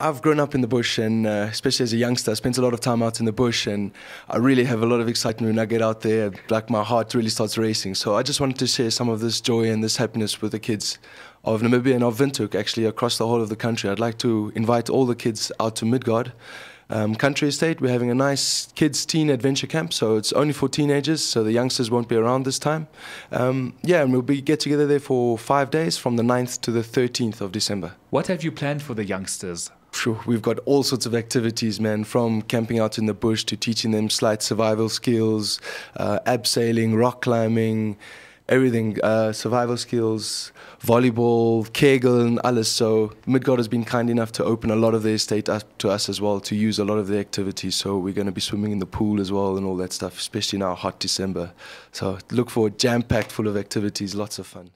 I've grown up in the bush, and uh, especially as a youngster, I spent a lot of time out in the bush, and I really have a lot of excitement when I get out there. Like my heart really starts racing. So I just wanted to share some of this joy and this happiness with the kids of Namibia and of Windhoek, actually across the whole of the country. I'd like to invite all the kids out to Midgard. Um, country estate. We're having a nice kids teen adventure camp, so it's only for teenagers, so the youngsters won't be around this time. Um, yeah, and we'll be get together there for five days from the 9th to the 13th of December. What have you planned for the youngsters? we've got all sorts of activities, man, from camping out in the bush to teaching them slight survival skills, uh, abseiling, rock climbing, everything, uh, survival skills, volleyball, Kegel, alles. So Midgard has been kind enough to open a lot of their estate up to us as well to use a lot of the activities. So we're going to be swimming in the pool as well and all that stuff, especially now hot December. So look forward, jam packed, full of activities, lots of fun.